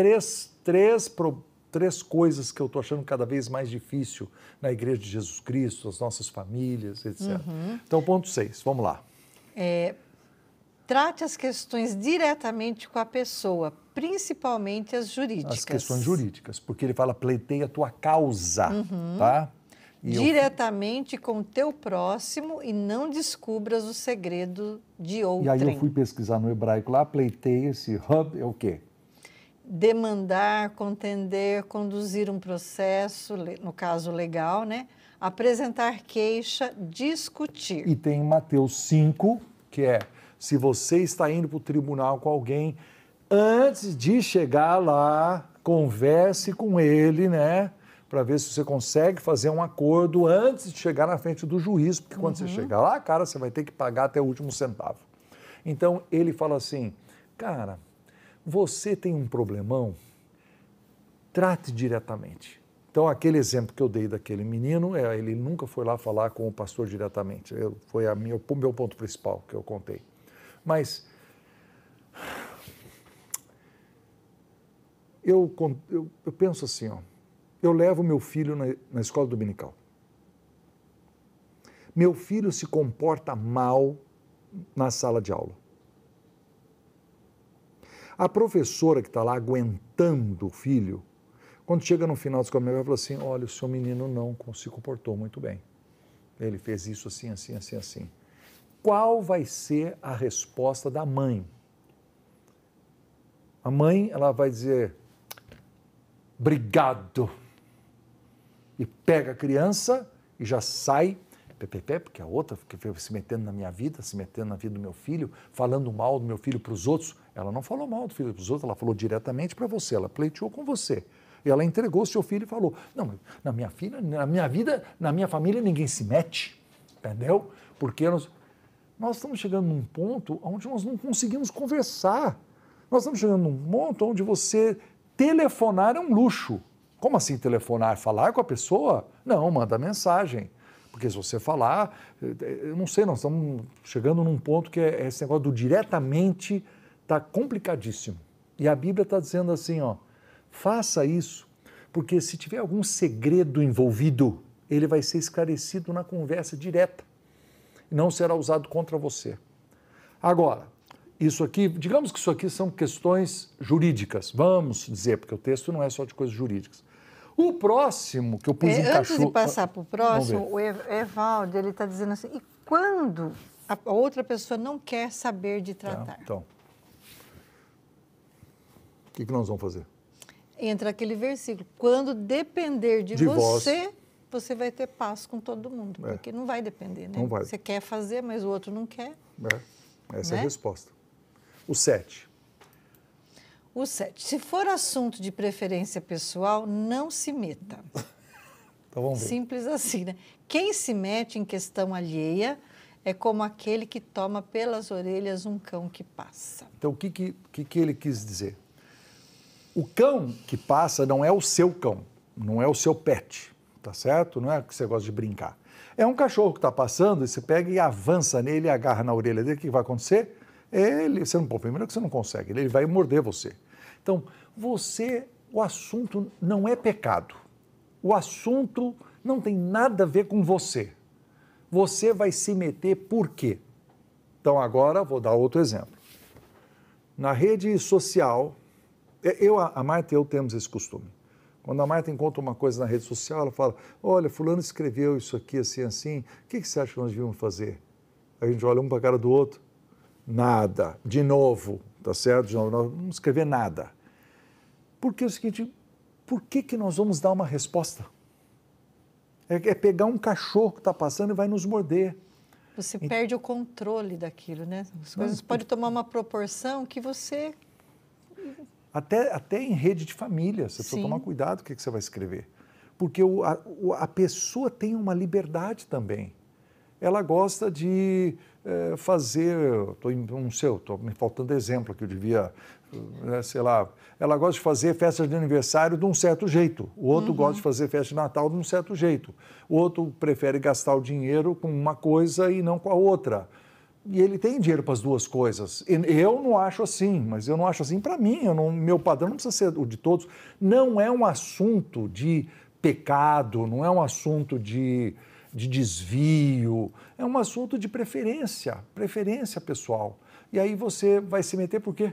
três, três, três coisas que eu estou achando cada vez mais difícil na Igreja de Jesus Cristo, as nossas famílias, etc. Uhum. Então, ponto seis, vamos lá. É, trate as questões diretamente com a pessoa, principalmente as jurídicas. As questões jurídicas, porque ele fala, pleiteia a tua causa, uhum. tá? E diretamente eu... com o teu próximo e não descubras o segredo de outro E aí eu fui pesquisar no hebraico lá, pleiteia, esse hub é o quê? demandar, contender, conduzir um processo, no caso legal, né? apresentar queixa, discutir. E tem Mateus 5, que é: se você está indo para o tribunal com alguém, antes de chegar lá, converse com ele, né? Para ver se você consegue fazer um acordo antes de chegar na frente do juiz, porque quando uhum. você chegar lá, cara, você vai ter que pagar até o último centavo. Então ele fala assim, cara você tem um problemão? Trate diretamente. Então, aquele exemplo que eu dei daquele menino, é, ele nunca foi lá falar com o pastor diretamente. foi a minha, o meu ponto principal que eu contei. Mas eu, eu, eu penso assim, ó, eu levo meu filho na, na escola dominical. Meu filho se comporta mal na sala de aula. A professora que está lá aguentando o filho, quando chega no final do escola ela fala assim: olha, o seu menino não se comportou muito bem. Ele fez isso assim, assim, assim, assim. Qual vai ser a resposta da mãe? A mãe, ela vai dizer: obrigado. E pega a criança e já sai PPP, porque a é outra, que foi se metendo na minha vida, se metendo na vida do meu filho, falando mal do meu filho para os outros. Ela não falou mal do filho para os outros, ela falou diretamente para você, ela pleiteou com você. E ela entregou o seu filho e falou: Não, na minha filha, na minha vida, na minha família ninguém se mete, entendeu? Porque nós, nós estamos chegando num ponto onde nós não conseguimos conversar. Nós estamos chegando num ponto onde você telefonar é um luxo. Como assim telefonar? Falar com a pessoa? Não, manda mensagem. Porque se você falar, eh, eu não sei, nós estamos chegando num ponto que é, é esse negócio do diretamente está complicadíssimo. E a Bíblia está dizendo assim, ó, faça isso, porque se tiver algum segredo envolvido, ele vai ser esclarecido na conversa direta. Não será usado contra você. Agora, isso aqui, digamos que isso aqui são questões jurídicas, vamos dizer, porque o texto não é só de coisas jurídicas. O próximo, que eu pus é, caixa antes cachorro... Antes de passar ah, para o próximo, o Evaldo, ele está dizendo assim, e quando a outra pessoa não quer saber de tá, tratar? É, então, o que, que nós vamos fazer? Entra aquele versículo, quando depender de, de você... você vai ter paz com todo mundo, é. porque não vai depender, né? Não vai. Você quer fazer, mas o outro não quer. É. Essa é a né? resposta. O 7. O 7. Se for assunto de preferência pessoal, não se meta. então vamos ver. Simples assim, né? Quem se mete em questão alheia é como aquele que toma pelas orelhas um cão que passa. Então, o que, que, que, que ele quis dizer? O cão que passa não é o seu cão, não é o seu pet, tá certo? Não é que você gosta de brincar. É um cachorro que está passando e você pega e avança nele e agarra na orelha dele. O que vai acontecer? Ele, você não, pô, primeiro que você não consegue, ele vai morder você. Então, você, o assunto não é pecado. O assunto não tem nada a ver com você. Você vai se meter por quê? Então, agora vou dar outro exemplo. Na rede social, eu, a Marta e eu temos esse costume. Quando a Marta encontra uma coisa na rede social, ela fala: Olha, Fulano escreveu isso aqui, assim, assim, o que você acha que nós devíamos fazer? A gente olha um para a cara do outro nada, de novo, tá certo? De novo, nós não vamos escrever nada. Porque é o seguinte, por que, que nós vamos dar uma resposta? É, é pegar um cachorro que está passando e vai nos morder. Você e... perde o controle daquilo, né? As coisas não, podem tomar uma proporção que você. Até, até em rede de família, você Sim. precisa tomar cuidado o que, que você vai escrever. Porque o, a, a pessoa tem uma liberdade também. Ela gosta de é, fazer. Tô, não sei, estou me faltando exemplo que eu devia, né, sei lá. Ela gosta de fazer festas de aniversário de um certo jeito, o outro uhum. gosta de uhum. fazer festa de Natal de um certo jeito, o outro prefere gastar o dinheiro com uma coisa e não com a outra. E ele tem dinheiro para as duas coisas. Eu não acho assim, mas eu não acho assim para mim. Não, meu padrão não precisa ser o de todos. Não é um assunto de pecado, não é um assunto de de desvio, é um assunto de preferência, preferência pessoal. E aí você vai se meter por quê?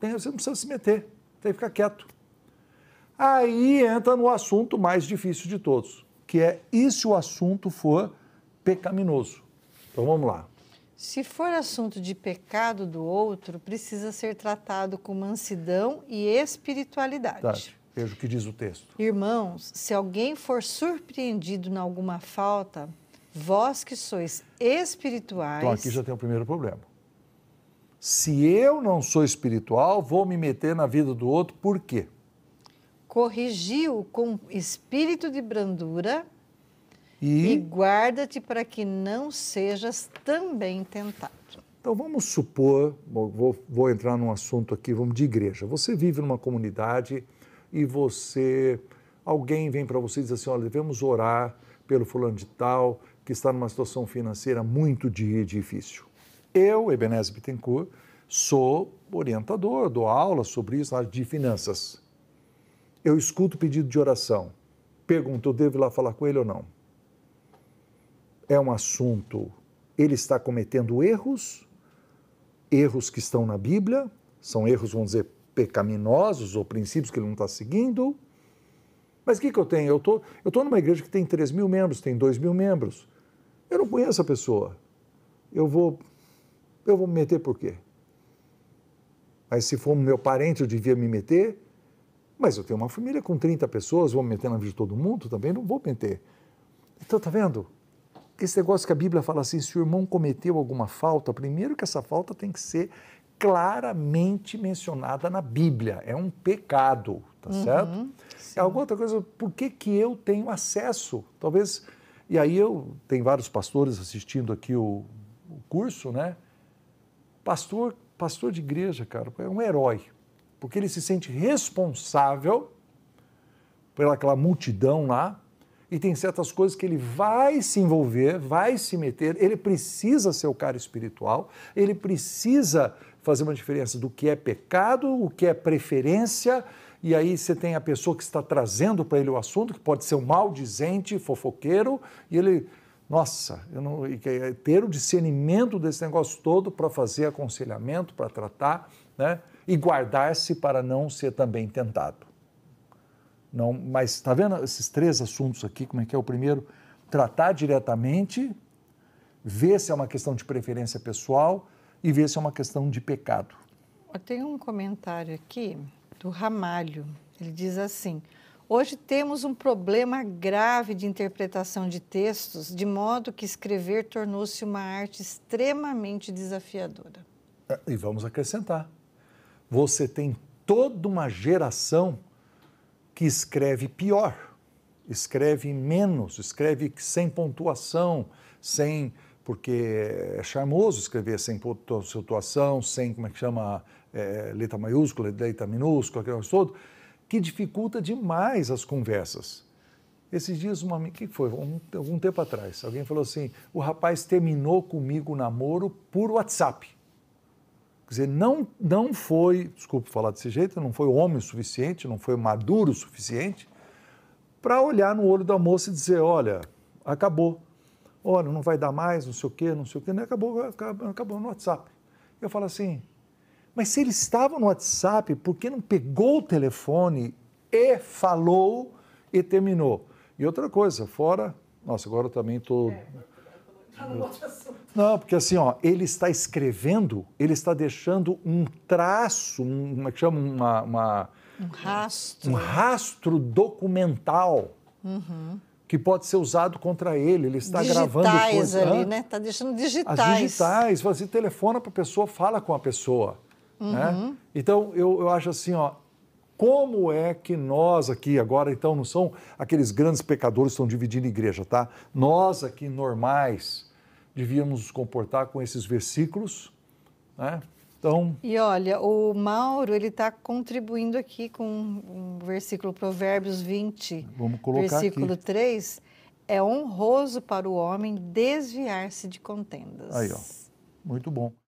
Você não precisa se meter, tem que ficar quieto. Aí entra no assunto mais difícil de todos, que é e se o assunto for pecaminoso? Então vamos lá. Se for assunto de pecado do outro, precisa ser tratado com mansidão e espiritualidade. Tá. Veja o que diz o texto. Irmãos, se alguém for surpreendido em alguma falta, vós que sois espirituais. Então aqui já tem o primeiro problema. Se eu não sou espiritual, vou me meter na vida do outro, por quê? Corrigiu com espírito de brandura e, e guarda-te para que não sejas também tentado. Então vamos supor, vou, vou entrar num assunto aqui, vamos de igreja. Você vive numa comunidade e você, alguém vem para você e diz assim, olha, devemos orar pelo fulano de tal, que está numa situação financeira muito difícil. Eu, Ebenezer Bittencourt, sou orientador, dou aula sobre isso, de finanças. Eu escuto o pedido de oração, pergunto, eu devo ir lá falar com ele ou não? É um assunto, ele está cometendo erros, erros que estão na Bíblia, são erros, vamos dizer, pecaminosos ou princípios que ele não está seguindo. Mas o que, que eu tenho? Eu tô, estou tô numa igreja que tem 3 mil membros, tem 2 mil membros. Eu não conheço a pessoa. Eu vou, eu vou me meter por quê? Mas se for meu parente, eu devia me meter. Mas eu tenho uma família com 30 pessoas, vou me meter na vida de todo mundo? Também não vou meter. Então, tá vendo? Esse negócio que a Bíblia fala assim: se o irmão cometeu alguma falta, primeiro que essa falta tem que ser claramente mencionada na Bíblia. É um pecado, tá uhum, certo? Sim. É alguma outra coisa, por que, que eu tenho acesso? Talvez. E aí eu tem vários pastores assistindo aqui o, o curso, né? Pastor, pastor de igreja, cara, é um herói, porque ele se sente responsável pelaquela multidão lá, e tem certas coisas que ele vai se envolver, vai se meter, ele precisa ser o cara espiritual, ele precisa fazer uma diferença do que é pecado, o que é preferência, e aí você tem a pessoa que está trazendo para ele o assunto, que pode ser um maldizente, fofoqueiro, e ele, nossa, eu não, é ter o discernimento desse negócio todo para fazer aconselhamento, para tratar, né? E guardar-se para não ser também tentado. Não, mas está vendo esses três assuntos aqui, como é que é o primeiro? Tratar diretamente, ver se é uma questão de preferência pessoal e ver se é uma questão de pecado. Tem um comentário aqui do Ramalho. Ele diz assim: Hoje temos um problema grave de interpretação de textos, de modo que escrever tornou-se uma arte extremamente desafiadora. Ah, e vamos acrescentar: você tem toda uma geração que escreve pior, escreve menos, escreve sem pontuação, sem porque é charmoso escrever sem pontuação, sem, como é que chama, é, letra maiúscula, letra minúscula, aquele negócio todo, que dificulta demais as conversas. Esses dias, uma, que foi? Um, algum tempo atrás, alguém falou assim: o rapaz terminou comigo o namoro por WhatsApp. Quer dizer, não, não foi, desculpe falar desse jeito, não foi homem o suficiente, não foi maduro o suficiente para olhar no olho da moça e dizer: olha, acabou olha, não vai dar mais, não sei o quê, não sei o quê, né? acabou, acabou, acabou no WhatsApp. Eu falo assim, mas se ele estava no WhatsApp, por que não pegou o telefone e falou e terminou? E outra coisa, fora, nossa, agora eu também estou... Tô... É, não, porque assim, ó, ele está escrevendo, ele está deixando um traço, um, como é que chama? Uma, uma um rastro. Um rastro documental. Uhum que pode ser usado contra ele. Ele está digitais gravando coisas. ali, né? Está deixando digitais. As digitais. Você telefona para a pessoa, fala com a pessoa. Né? Uhum. Né? Então, eu, eu acho assim, ó, como é que nós aqui agora, então, não são aqueles grandes pecadores que estão dividindo a igreja, tá? Nós aqui, normais, devíamos nos comportar com esses versículos, né? Então... E olha, o Mauro, ele está contribuindo aqui com um versículo, Provérbios 20, Vamos colocar versículo aqui. 3. É honroso para o homem desviar-se de contendas. Aí, ó. Muito bom.